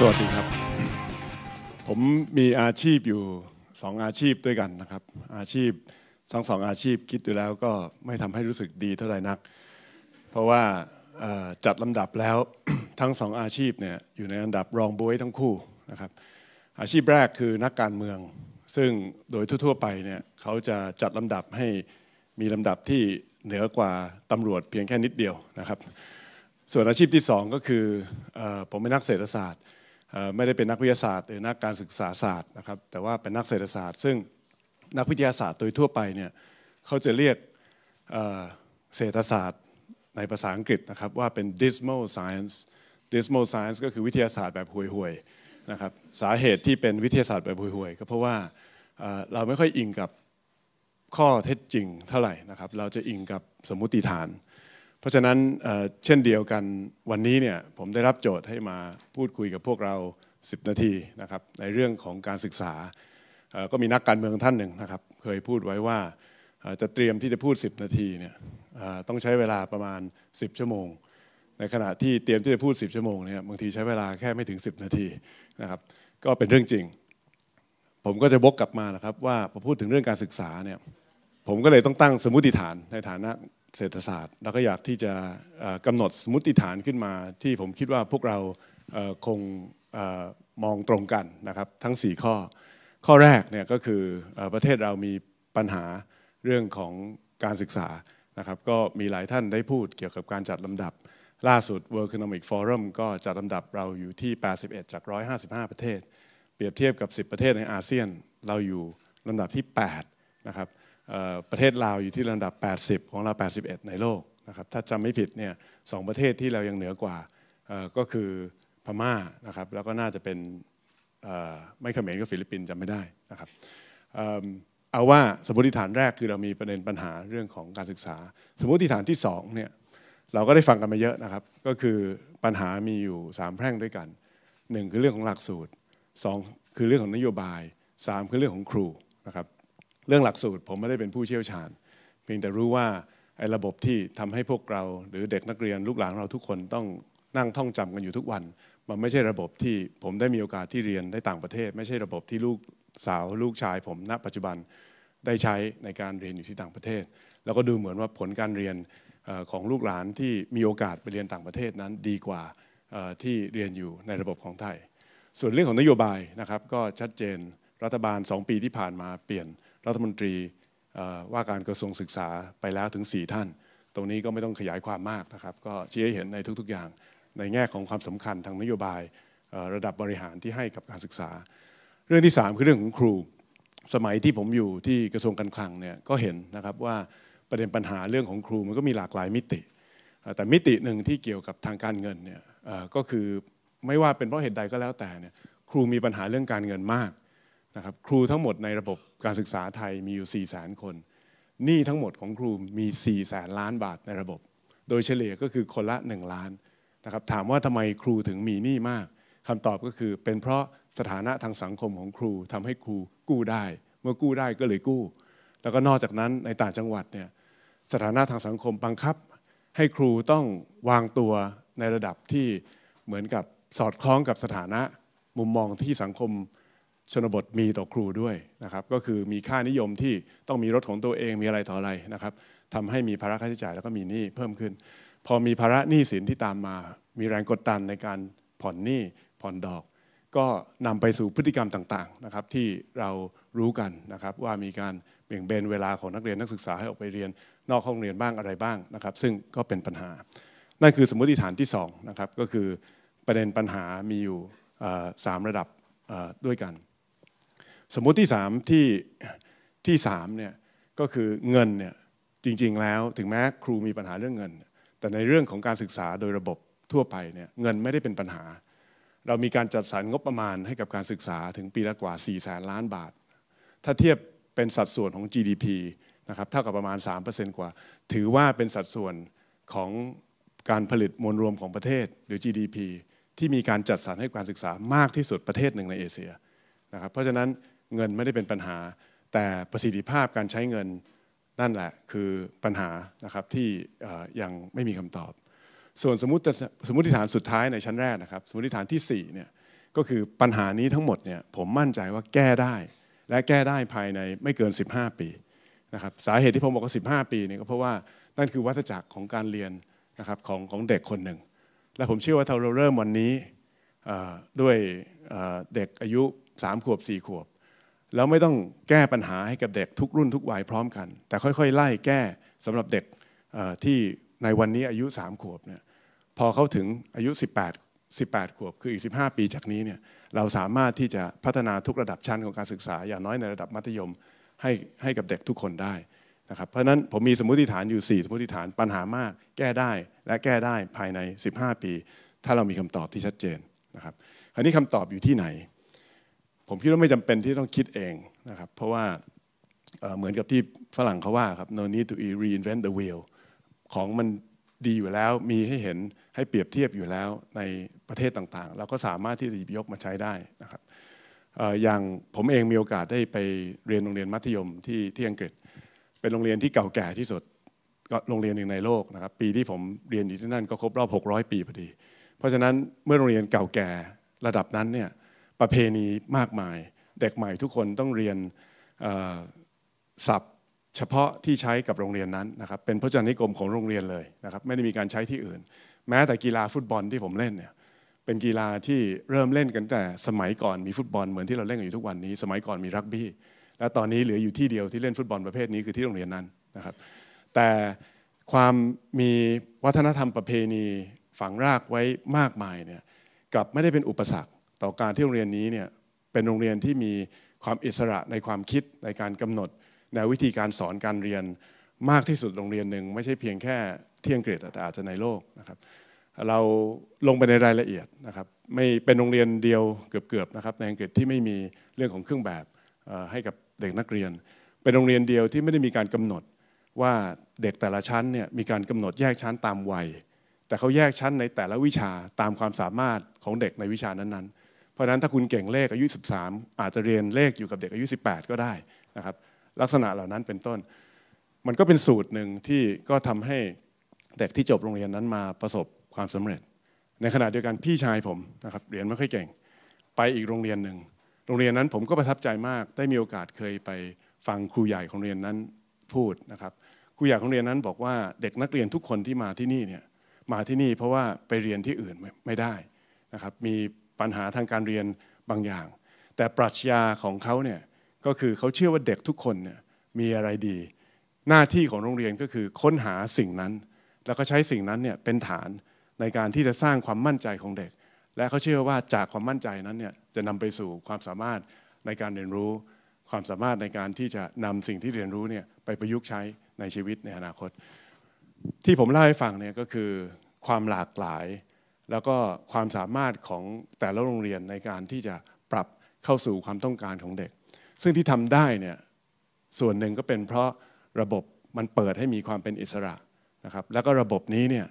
สวัสดีครับผมมีอาชีพอยู่สองอาชีพด้วยกันนะครับ อาชีพทั้งสองอาชีพคิดดูแล้วก็ไม่ทำให้รู้สึกดีเท่าไหร่นัก เพราะว่าจัดลำดับแล้วทั้งสองอาชีพเนี่ยอยู่ในอันดับรองบวยทั้งคู่นะครับอาชีพแรกคือนักการเมือง ซึ่งโดยทั่วๆ ไปเนี่ยเขาจะจัดลำดับให้มีลำดับที่เหนือกว่าตำรวจเพียงแค่นิดเดียวนะครับส่วนอาชีพที่สองก็คืออผมเป็นนักเศรษฐศาสตร์ไม่ได้เป็นนักวิทยาศาสตร์หรือนักการศึกษาศาสตร์นะครับแต่ว่าเป็นนักเศรษฐศาสตร์ ซึ่งนักวิทยาศาสตร์โดยทั่วไปเนี่ยเขาจะเรียกเศรษฐศาสตร์ในภาษาอังกฤษนะครับว่าเป็น dismal science dismal science ก็คือวิทยาศาสตร์แบบห่วยๆนะครับสาเหตุที่เป็นวิทยาศาสตร์แบบห่วยๆก็เพราะว่าเราไม่ค่อยอิงกับข้อเท็จจริงเท่าไหร่นะครับเราจะอิงกับสมมุติฐานราะฉะนั้นเช่นเดียวกันวันนี้เนี่ยผมได้รับโจทย์ให้มาพูดคุยกับพวกเรา10นาทีนะครับในเรื่องของการศึกษาก็มีนักการเมืองท่านหนึ่งนะครับเคยพูดไว้ว่าจะเตรียมที่จะพูด 10 นาทีเนี่ยต้องใช้เวลาประมาณ10ชั่วโมงในขณะที่เตรียมที่จะพูด10ชั่วโมงเนี่ยบางทีใช้เวลาแค่ไม่ถึง 10 นาทีนะครับก็เป็นเรื่องจริง ผมก็จะบกกลับมานะครับว่าพอพูดถึงเรื่องการศึกษาเนี่ยผมก็เลยต้องตั้งสมมติฐานในฐานะเศรษฐศาสตร์แล้วก็อยากที่จะกำหนดสมมติฐานขึ้นมาที่ผมคิดว่าพวกเราคงมองตรงกันนะครับ ทั้ง 4 ข้อข้อแรกเนี่ยก็คือประเทศเรามีปัญหาเรื่องของการศึกษานะครับ ก็มีหลายท่านได้พูดเกี่ยวกับการจัดลำดับล่าสุด World Economic Forum ก็จัดลำดับเราอยู่ที่81จาก155ประเทศ เปรียบเทียบกับ 10 ประเทศในอาเซียน เราอยู่ลำดับที่ 8 นะครับประเทศลาวอยู่ที่ระดับ 80 ของเรา 81 ในโลกนะครับถ้าจำไม่ผิดเนี่ยสองประเทศที่เรายังเหนือกว่าก็คือพม่านะครับแล้วก็น่าจะเป็นไม่เขมรก็ฟิลิปปินส์จำไม่ได้นะครับเอาว่าสมมติฐานแรกคือเรามีประเด็นปัญหาเรื่องของการศึกษา สมมติฐานที่สองเนี่ยเราก็ได้ฟังกันมาเยอะนะครับ ก็คือปัญหามีอยู่ 3 แพร่งด้วยกัน 1 คือเรื่องของหลักสูตร 2 คือเรื่องของนโยบาย 3 คือเรื่องของครูนะครับเรื่องหลักสูตรผมไม่ได้เป็นผู้เชี่ยวชาญเพียงแต่รู้ว่าไอ้ระบบที่ทำให้พวกเรา หรือเด็กนักเรียนลูกหลานเราทุกคนต้องนั่งท่องจำกันอยู่ทุกวันมัน ไม่ใช่ระบบที่ผมได้มีโอกาสที่เรียนได้ต่างประเทศ ไม่ใช่ระบบที่ลูกสาวลูกชาย ผมณปัจจุบันได้ใช้ในการเรียนอยู่ที่ต่างประเทศ แล้วก็ดูเหมือนว่าผลการเรียนของลูกหลานที่มีโอกาสไปเรียนต่างประเทศนั้นดีกว่าที่เรียนอยู่ในระบบของไทย ส่วนเรื่องของนโยบายนะครับก็ชัดเจนรัฐบาล2ปีที่ผ่านมาเปลี่ยนรัฐมนตรีว่าการกระทรวงศึกษาไปแล้วถึง 4 ท่าน ตรงนี้ก็ไม่ต้องขยายความมากนะครับ ก็ชี้ให้เห็นในทุกๆอย่าง ในแง่ของความสำคัญทางนโยบายระดับบริหารที่ให้กับการศึกษา เรื่องที่3คือเรื่องของครู สมัยที่ผมอยู่ที่กระทรวงการคลังเนี่ยก็เห็นนะครับว่าประเด็นปัญหาเรื่องของครูมันก็มีหลากหลายมิติ แต่มิติหนึ่งที่เกี่ยวกับทางการเงินเนี่ยก็คือไม่ว่าเป็นเพราะเหตุใดก็แล้วแต่เนี่ยครูมีปัญหาเรื่องการเงินมากนะครับครูทั้งหมดในระบบการศึกษาไทยมีอยู่ 4 0 0 0 0 0 คน หนี้ทั้งหมดของครูมี 4 0 0 0 0ล้านบาทในระบบ โดยเฉลี่ยก็คือคนละ1ล้านนะครับถามว่าทำไมครูถึงมีหนี้มากคำตอบก็คือ เป็นเพราะสถานะทางสังคมของครูทำให้ครูกู้ได้ เมื่อกู้ได้ก็เลยกู้ แล้วก็นอกจากนั้นในต่างจังหวัดเนี่ยสถานะทางสังคมบังคับ ให้ครูต้องวางตัวในระดับที่เหมือนกับสอดคล้องกับสถานะมุมมองที่สังคมชนบทมีต่อครูด้วยนะครับก็คือมีค่านิยมที่ต้องมีรถของตัวเองมีอะไรต่ออะไรนะครับทำให้มีภาระค่าใช้จ่าย แล้วก็มีหนี้เพิ่มขึ้น พอมีภาระหนี้สินที่ตามมา มีแรงกดดันในการผ่อนหนี้ผ่อนดอก ก็นำไปสู่พฤติกรรมต่างๆนะครับที่เรารู้กันนะครับว่ามีการเบี่ยงเบนเวลาของนักเรียนนักศึกษาให้ออกไปเรียนนอกห้องเรียนบ้างอะไรบ้างนะครับ ซึ่งก็เป็นปัญหา นั่นคือสมมติฐานที่2นะครับก็คือประเด็นปัญหามีอยู่สามระดับด้วยกันสมมุติที่สามที่ที่สามเนี่ยก็คือเงินเนี่ยจริงๆแล้วถึงแม้ครูมีปัญหาเรื่องเงินแต่ในเรื่องของการศึกษาโดยระบบทั่วไปเนี่ยเงินไม่ได้เป็นปัญหา เรามีการจัดสรรงบประมาณให้กับการศึกษาถึงปีละกว่า4แสนล้านบาท ถ้าเทียบเป็นสัดส่วนของ GDP นะครับเท่ากับประมาณ3%กว่า ถือว่าเป็นสัดส่วนของการผลิตมวลรวมของประเทศหรือ GDP ที่มีการจัดสรรให้การศึกษามากที่สุดประเทศหนึ่งในเอเชียนะครับเพราะฉะนั้นเงินไม่ได้เป็นปัญหาแต่ประสิทธิภาพการใช้เงินนั่นแหละ คือปัญหานะครับที่ยังไม่มีคำตอบ ส่วนสมมติสมมติฐานสุดท้ายในชั้นแรกนะครับสมมติฐานที่4เนี่ยก็คือปัญหานี้ทั้งหมดเนี่ยผมมั่นใจว่าแก้ได้และแก้ได้ภายในไม่เกิน 15 ปีนะครับสาเหตุที่ผมบอกว่า15 ปีเนี่ยก็เพราะว่านั่นคือวัฏจักรของการเรียนนะครับของของเด็กคนหนึ่งและผมเชื่อว่าถ้าเราเริ่มวันนี้ด้วยเด็กอายุ 3 ขวบ 4 ขวบแล้วไม่ต้องแก้ปัญหาให้กับเด็กทุกรุ่นทุกวัยพร้อมกัน แต่ค่อยๆไล่แก้สำหรับเด็กที่ในวันนี้อายุ 3 ขวบเนี่ยพอเขาถึงอายุ 18 18ขวบคืออีก 15 ปีจากนี้เนี่ยเราสามารถที่จะพัฒนาทุกระดับชั้นของการศึกษา อย่างน้อยในระดับมัธยมให้ให้กับเด็กทุกคนได้นะครับเพราะนั้นผมมีสมมติฐานอยู่4สมมติฐานปัญหามากแก้ได้และแก้ได้ภายใน 15 ปี ถ้าเรามีคำตอบที่ชัดเจนนะครับคราวนี้คำตอบอยู่ที่ไหนผมคิดว่าไม่จำเป็นที่ต้องคิดเองนะครับเพราะว่าเหมือนกับที่ฝรั่งเขาว่าครับ no need to reinvent the wheel ของมันดีอยู่แล้วมีให้เห็นให้เปรียบเทียบอยู่แล้วในประเทศต่างๆเราก็สามารถที่จะหยิบยกมาใช้ได้นะครับอย่างผมเองมีโอกาสได้ไปเรียนโรงเรียนมัธยมที่ที่อังกฤษเป็นโรงเรียนที่เก่าแก่ที่สุดก็โรงเรียนหนึ่งในโลกนะครับ ปีที่ผมเรียนอยู่ที่นั่น ก็ครบรอบ600 ปีพอดี เพราะฉะนั้นเมื่อโรงเรียนเก่าแก่ระดับนั้นเนี่ยประเพณีมากมายเด็กใหม่ทุกคนต้องเรียนศัพท์เฉพาะที่ใช้กับโรงเรียนนั้นนะครับเป็นพจนานุกรมของโรงเรียนเลยนะครับไม่ได้มีการใช้ที่อื่น แม้แต่กีฬาฟุตบอลที่ผมเล่นเนี่ยเป็นกีฬาที่เริ่มเล่นกันแต่ สมัยก่อนมีฟุตบอล เหมือนที่เราเล่นกันอยู่ทุกวันนี้ สมัยก่อนมีรักบี้และตอนนี้เหลืออยู่ที่เดียวที่เล่นฟุตบอลประเภทนี้คือที่โรงเรียนนั้นนะครับแต่ความมีวัฒนธรรมประเพณีฝังรากไว้มากมายเนี่ยกลับไม่ได้เป็นอุปสรรคต่อการที่โรงเรียนนี้เนี่ยเป็นโรงเรียนที่มีความอิสระในความคิดในการกำหนดแนววิธีการสอนการเรียนมากที่สุดโรงเรียนหนึ่งไม่ใช่เพียงแค่ที่อังกฤษแต่อาจจะในโลกนะครับเราลงไปในรายละเอียดนะครับไม่เป็นโรงเรียนเดียวเกือบๆนะครับในอังกฤษที่ไม่มีเรื่องของเครื่องแบบให้กับเด็กนักเรียน เป็นโรงเรียนเดียวที่ไม่ได้มีการกำหนดว่าเด็กแต่ละชั้นเนี่ยมีการกำหนดแยกชั้นตามวัย แต่เขาแยกชั้นในแต่ละวิชาตามความสามารถของเด็กในวิชานั้นๆเพราะนั้นถ้าคุณเก่งเลขอายุ13อาจจะเรียนเลขอยู่กับเด็กอายุ18ก็ได้นะครับลักษณะเหล่านั้นเป็นต้น มันก็เป็นสูตรหนึ่งที่ก็ทำให้เด็กที่จบโรงเรียนนั้นมาประสบความสำเร็จ ในขณะเดียวกันพี่ชายผมนะครับเรียนไม่ค่อยเก่งไปอีกโรงเรียนหนึ่งโรงเรียนนั้นผมก็ประทับใจมาก ได้มีโอกาสเคยไปฟังครูใหญ่ของเรียนนั้นพูดนะครับครูใหญ่ของเรียนนั้นบอกว่าเด็กนักเรียนทุกคนที่มาที่นี่เนี่ยมาที่นี่เพราะว่าไปเรียนที่อื่นไม่ได้นะครับมีปัญหาทางการเรียนบางอย่าง แต่ปรัชญาของเขาเนี่ยก็คือเขาเชื่อว่าเด็กทุกคนเนี่ยมีอะไรดี หน้าที่ของโรงเรียนก็คือค้นหาสิ่งนั้น แล้วก็ใช้สิ่งนั้นเนี่ยเป็นฐานในการที่จะสร้างความมั่นใจของเด็ก และเขาเชื่อว่าจากความมั่นใจนั้นเนี่ยจะนำไปสู่ความสามารถในการเรียนรู้ ความสามารถในการที่จะนำสิ่งที่เรียนรู้เนี่ยไปประยุกต์ใช้ในชีวิตในอนาคต ที่ผมเล่าให้ฟังเนี่ยก็คือความหลากหลายแล้วก็ความสามารถของแต่ละโรงเรียนในการที่จะปรับเข้าสู่ความต้องการของเด็ก ซึ่งที่ทำได้เนี่ยส่วนหนึ่งก็เป็นเพราะระบบมันเปิดให้มีความเป็นอิสระนะครับ แล้วก็ระบบนี้เนี่ย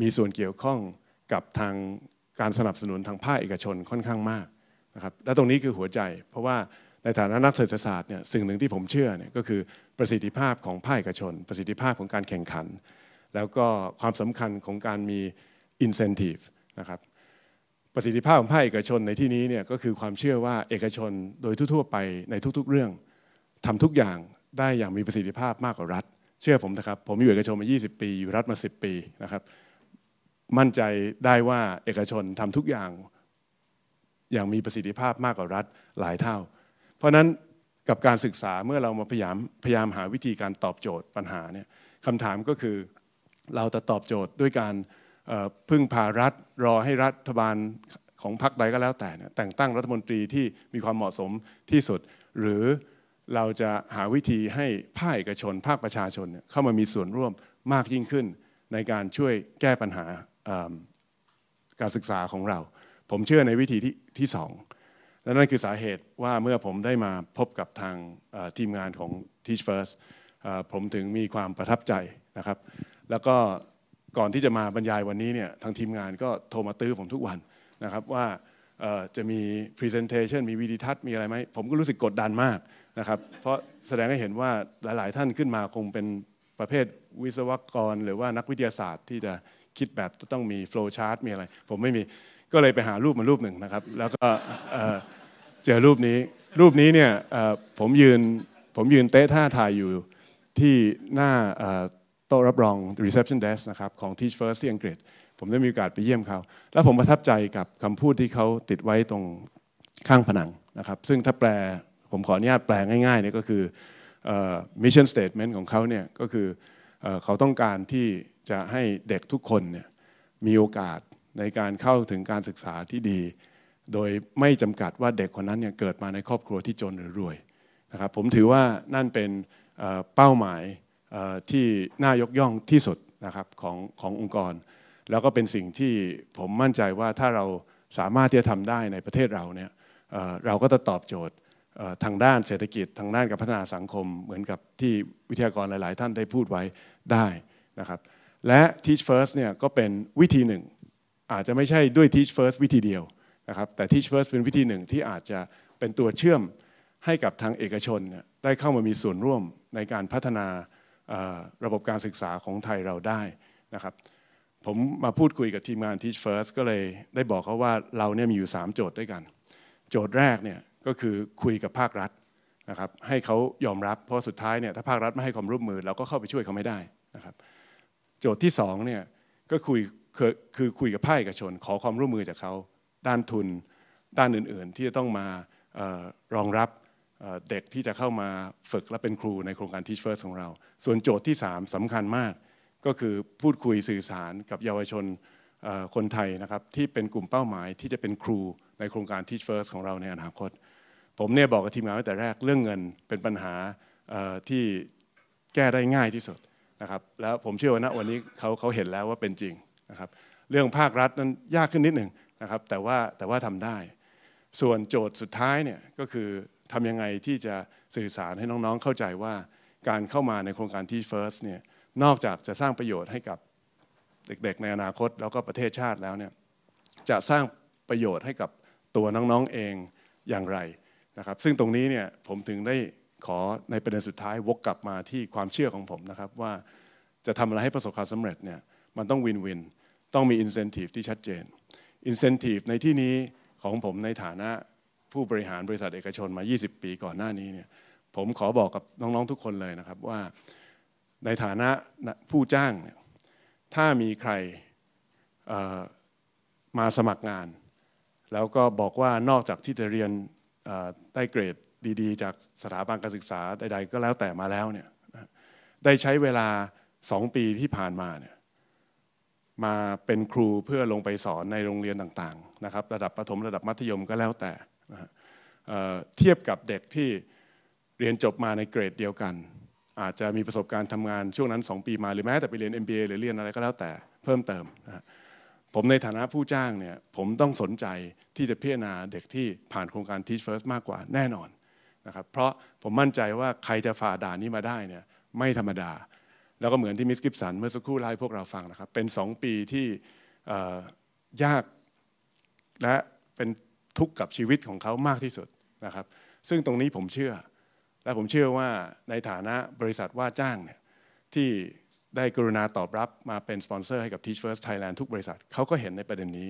มีส่วนเกี่ยวข้องกับทางการสนับสนุนทางภาคเอกชนค่อนข้างมากนะครับ และตรงนี้คือหัวใจ เพราะว่าในฐานะนักเศรษฐศาสตร์เนี่ยสิ่งหนึ่งที่ผมเชื่อเนี่ยก็คือประสิทธิภาพของภาคเอกชน ประสิทธิภาพของการแข่งขัน แล้วก็ความสำคัญของการมี incentive นะครับประสิทธิภาพของภาคเอกชนในที่นี้เนี่ยก็คือความเชื่อว่าเอกชนโดยทั่วไปในทุก ๆเรื่อง ทำทุกอย่างได้อย่างมีประสิทธิภาพมากกว่ารัฐ เชื่อผมนะครับผมอยู่เอกชนมา 20 ปีอยู่รัฐมา 10 ปีนะครับมั่นใจได้ว่าเอกชนทำทุกอย่างอย่างมีประสิทธิภาพมากกว่ารัฐหลายเท่า เพราะนั้นกับการศึกษาเมื่อเรามาพยายามพยายามหาวิธีการตอบโจทย์ปัญหาเนี่ยคำถามก็คือเราจะตอบโจทย์ด้วยการพึ่งพารัฐรอให้รัฐบาลของพรรคใดก็แล้วแต่แต่งตั้งรัฐมนตรีที่มีความเหมาะสมที่สุด หรือเราจะหาวิธีให้ภาคเอกชนภาคประชาชนเข้ามามีส่วนร่วมมากยิ่งขึ้นในการช่วยแก้ปัญหาการศึกษาของเรา ผมเชื่อในวิธีที่ที่สองและนั่นคือสาเหตุว่าเมื่อผมได้มาพบกับทางทีมงานของ Teach First ผมถึงมีความประทับใจนะครับแล้วก็ก่อนที่จะมาบรรยายวันนี้เนี่ยทางทีมงานก็โทรมาตื้อผมทุกวันนะครับว่าจะมี Presentation มีวิดีทัศน์มีอะไรไหมผมก็รู้สึกกดดันมากนะครับเพราะแสดงให้เห็นว่าหลาย ๆ ท่านขึ้นมาคงเป็นประเภทวิศวกร หรือว่านักวิทยาศาสตร์ที่จะคิดแบบต้องมีโฟล์ชาร์ตมีอะไร ผมไม่มีก็เลยไปหารูปมารูปหนึ่งนะครับ แล้วก็เจอรูปนี้ รูปนี้เนี่ยผมยืนผมยืนเตะท่าถ่ายอยู่ที่หน้าโต๊ะรับรอง reception desk นะครับของ Teach First ที่อังกฤษผมได้มีโอกาสไปเยี่ยมเขา แล้วผมประทับใจกับคำพูดที่เขาติดไว้ตรงข้างผนังนะครับ ซึ่งถ้าแปล ผมขออนุญาตแปลง่ายๆ เนี่ยก็คือ mission statement ของเขาเนี่ยก็คือเขาต้องการที่จะให้เด็กทุกคนเนี่ยมีโอกาสในการเข้าถึงการศึกษาที่ดี โดยไม่จำกัดว่าเด็กคนนั้นเนี่ยเกิดมาในครอบครัวที่จนหรือรวยนะครับ ผมถือว่านั่นเป็นเป้าหมายที่น่ายกย่องที่สุดนะครับของขององค์กร แล้วก็เป็นสิ่งที่ผมมั่นใจว่าถ้าเราสามารถที่จะทำได้ในประเทศเราเนี่ยเราก็จะตอบโจทย์ทางด้านเศรษฐกิจทางด้านการพัฒนาสังคม เหมือนกับที่วิทยากรหลาย ๆ ท่านได้พูดไว้ได้นะครับและ Teach First เนี่ยก็เป็นวิธีหนึ่ง อาจจะไม่ใช่ด้วย Teach First วิธีเดียวนะครับแต่ Teach First เป็นวิธีหนึ่งที่อาจจะเป็นตัวเชื่อมให้กับทางเอกชนได้เข้ามามีส่วนร่วมในการพัฒนาระบบการศึกษาของไทยเราได้นะครับผมมาพูดคุยกับทีมงาน Teach First ก็เลยได้บอกเขาว่าเราเนี่ยมีอยู่3โจทย์ด้วยกันโจทย์แรกเนี่ยก็คือคุยกับภาครัฐนะครับให้เขายอมรับเพราะสุดท้ายเนี่ยถ้าภาครัฐไม่ให้ความร่วมมือ เราก็เข้าไปช่วยเขาไม่ได้นะครับโจทย์ที่2เนี่ยก็คุยคือคุยกับภาคเอกชนขอความร่วมมือจากเขาด้านทุน ด้านอื่นๆ ที่จะต้องมารองรับเด็กที่จะเข้ามาฝึกและเป็นครูในโครงการ Teach First ของเรา ส่วนโจทย์ที่3สำคัญมาก ก็คือพูดคุยสื่อสารกับเยาวชนคนไทยนะครับที่เป็นกลุ่มเป้าหมาย ที่จะเป็นครูในโครงการ Teach First ของเราในอนาคต ผมเนี่ยบอกกับทีมงานตั้งแต่แรกเรื่องเงินเป็นปัญหาที่แก้ได้ง่ายที่สุดนะครับแล้วผมเชื่อว่าณวันนี้เขาเขาเห็นแล้วว่าเป็นจริงนะครับเรื่องภาครัฐนั้นยากขึ้นนิดหนึ่งนะครับแต่ว่าแต่ว่าทำได้ ส่วนโจทย์สุดท้ายเนี่ยก็คือทำยังไงที่จะสื่อสารให้น้องๆ เข้าใจว่าการเข้ามาในโครงการที่ First เนี่ยนอกจากจะสร้างประโยชน์ให้กับเด็กๆ ในอนาคต แล้วก็ประเทศชาติแล้วเนี่ยจะสร้างประโยชน์ให้กับตัวน้องๆเองอย่างไรนะครับซึ่งตรงนี้เนี่ยผมถึงได้ขอในประเด็นสุดท้ายวกกลับมาที่ความเชื่อของผมนะครับ ว่าจะทำอะไรให้ประสบความสำเร็จเนี่ยมันต้องวินวินต้องมีอินเซนティブที่ชัดเจนอินเซนティブในที่นี้ของผมในฐานะผู้บริหารบริษัทเอกชนมา 20 ปีก่อนหน้านี้เนี่ย ผมขอบอกกับน้องๆ ทุกคนเลยนะครับว่าในฐานะผู้จ้างเนี่ยถ้ามีใครมาสมัครงาน แล้วก็บอกว่านอกจากที่จะเรียนได้เกรดดีๆ จากสถาบันการศึกษาใด ๆ ก็แล้วแต่มาแล้วเนี่ย ได้ใช้เวลา 2 ปีที่ผ่านมาเนี่ย มาเป็นครูเพื่อลงไปสอนในโรงเรียนต่างๆ นะครับระดับประถมระดับมัธยมก็แล้วแต่เทียบกับเด็กที่เรียนจบมาในเกรดเดียวกัน อาจจะมีประสบการณ์ทำงานช่วงนั้น2ปีมาหรือแม้แต่ไปเรียน MBA หรือเรียนอะไรก็แล้วแต่เพิ่มเติมนะผมในฐานะผู้จ้างเนี่ยผมต้องสนใจที่จะพิจารณาเด็กที่ผ่านโครงการ Teach First มากกว่าแน่นอนนะครับเพราะผมมั่นใจว่าใครจะฝ่าด่านนี้มาได้เนี่ยไม่ธรรมดาแล้วก็เหมือนที่มิสกิฟสันเมื่อสักครู่ไล่พวกเราฟังนะครับเป็น 2 ปีที่ยากและเป็นทุกข์กับชีวิตของเขามากที่สุดนะครับ ซึ่งตรงนี้ผมเชื่อ และผมเชื่อว่าในฐานะบริษัทว่าจ้างเนี่ยที่ได้กรุณาตอบรับมาเป็นสปอนเซอร์ ให้กับ Teach First Thailand ทุกบริษัทเขาก็เห็นในประเด็นนี้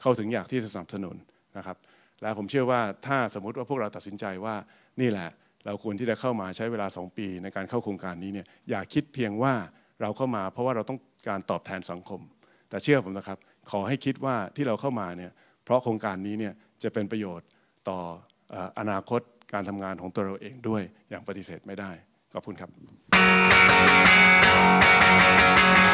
เขาถึงอยากที่จะสนับสนุนนะครับ และผมเชื่อว่าถ้าสมมติว่าพวกเราตัดสินใจว่านี่แหละ เราควรที่จะเข้ามาใช้เวลา 2 ปี ในการเข้าโครงการนี้เนี่ย อย่าคิดเพียงว่าเราเข้ามา เพราะว่าเราต้องการตอบแทนสังคม แต่เชื่อผมนะครับ ขอให้คิดว่าที่เราเข้ามาเนี่ยเพราะโครงการนี้เนี่ยจะเป็นประโยชน์ต่ออนาคตการทำงานของตัวเราเองด้วยอย่างปฏิเสธไม่ได้ขอบคุณครับ